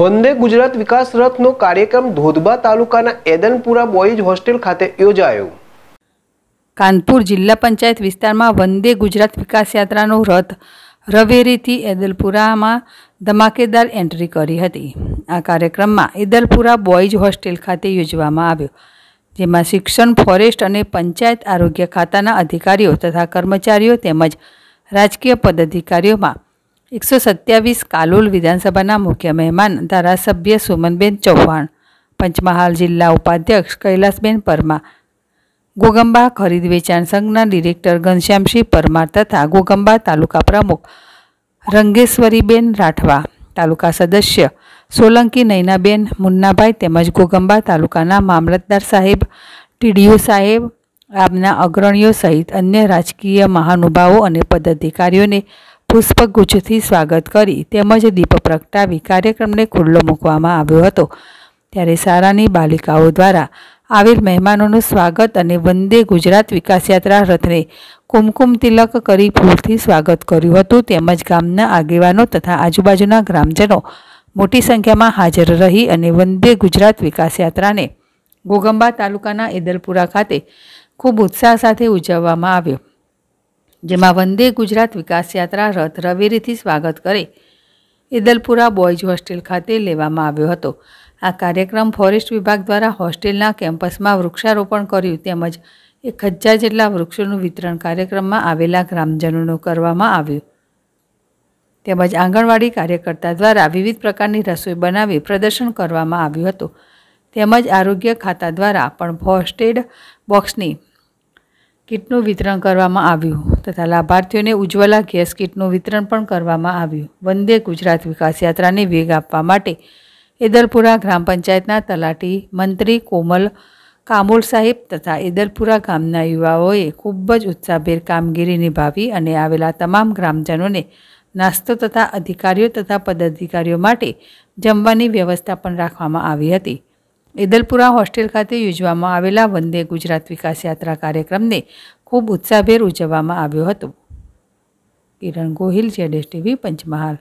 વંદે ગુજરાત વિકાસ રથનો કાર્યક્રમ ધોધબા તાલુકાના એદનપુરા boys hostel ખાતે યોજાયો કાનપુર જિલ્લા પંચાયત વિસ્તારમાં વંદે ગુજરાત વિકાસ યાત્રાનો રથ રવેરીથી એદલપુરામાં ધમાકેદાર એન્ટ્રી કરી હતી આ કાર્યક્રમમાં એદલપુરા બોયઝ હોસ્ટેલ ખાતે યોજવામાં આવ્યો જેમાં શિક્ષણ ફોરેસ્ટ અને પંચાયત આરોગ્ય ખાતાના અધિકારીઓ તથા કર્મચારીઓ તેમજ રાજકીય પદાધિકારીઓમાં એકસો સત્યાવીસ કાલોલ વિધાનસભાના મુખ્ય મહેમાન ધારાસભ્ય સુમનબેન ચૌહાણ પંચમહાલ જિલ્લા ઉપાધ્યક્ષ કૈલાસબેન પરમા ગોગંબા ખરીદ વેચાણ સંઘના ડિરેક્ટર ઘનશ્યામસિંહ પરમાર તથા ગોગંબા તાલુકા પ્રમુખ રંગેશ્વરીબેન રાઠવા તાલુકા સદસ્ય સોલંકી નૈનાબેન મુન્નાભાઈ તેમજ ગોગંબા તાલુકાના મામલતદાર સાહેબ ટીડીયુ સાહેબ આપના અગ્રણીઓ સહિત અન્ય રાજકીય મહાનુભાવો અને પદાધિકારીઓને પુષ્પગુચ્છથી સ્વાગત કરી તેમજ દીપ પ્રગટાવી કાર્યક્રમને ખુલ્લો મૂકવામાં આવ્યો હતો ત્યારે શાળાની બાલિકાઓ દ્વારા આવેલ મહેમાનોનું સ્વાગત અને વંદે ગુજરાત વિકાસ યાત્રા રથને કુમકુમ તિલક કરી ફૂલથી સ્વાગત કર્યું હતું તેમજ ગામના આગેવાનો તથા આજુબાજુના ગ્રામજનો મોટી સંખ્યામાં હાજર રહી અને વંદે ગુજરાત વિકાસ યાત્રાને ગોગંબા તાલુકાના ઇદલપુરા ખાતે ખૂબ ઉત્સાહ સાથે ઉજવવામાં આવ્યો જેમાં વંદે ગુજરાત વિકાસ યાત્રા રથ રવેરીથી સ્વાગત કરે ઇદલપુરા બોયઝ હોસ્ટેલ ખાતે લેવામાં આવ્યો હતો આ કાર્યક્રમ ફોરેસ્ટ વિભાગ દ્વારા હોસ્ટેલના કેમ્પસમાં વૃક્ષારોપણ કર્યું તેમજ એક હજાર જેટલા વૃક્ષોનું વિતરણ કાર્યક્રમમાં આવેલા ગ્રામજનોનું કરવામાં આવ્યું તેમજ આંગણવાડી કાર્યકર્તા દ્વારા વિવિધ પ્રકારની રસોઈ બનાવી પ્રદર્શન કરવામાં આવ્યું હતું તેમજ આરોગ્ય ખાતા દ્વારા પણ ફોસ્ટેડ બોક્સની કિટનું વિતરણ કરવામાં આવ્યું તથા લાભાર્થીઓને ઉજ્જવલા ગેસ કીટનું વિતરણ પણ કરવામાં આવ્યું વંદે ગુજરાત વિકાસ યાત્રાને વેગ આપવા માટે એદલપુરા ગ્રામ પંચાયતના તલાટી મંત્રી કોમલ કામોલ સાહેબ તથા ઇદલપુરા ગામના યુવાઓએ ખૂબ જ ઉત્સાહભેર કામગીરી નિભાવી અને આવેલા તમામ ગ્રામજનોને નાસ્તો તથા અધિકારીઓ તથા પદાધિકારીઓ માટે જમવાની વ્યવસ્થા પણ રાખવામાં આવી હતી એદલપુરા હોસ્ટેલ ખાતે યોજવામાં આવેલા વંદે ગુજરાત વિકાસ યાત્રા કાર્યક્રમને ખૂબ ઉત્સાહભેર ઉજવવામાં આવ્યો હતો કિરણ ગોહિલ જેડેશ ટીવી પંચમહાલ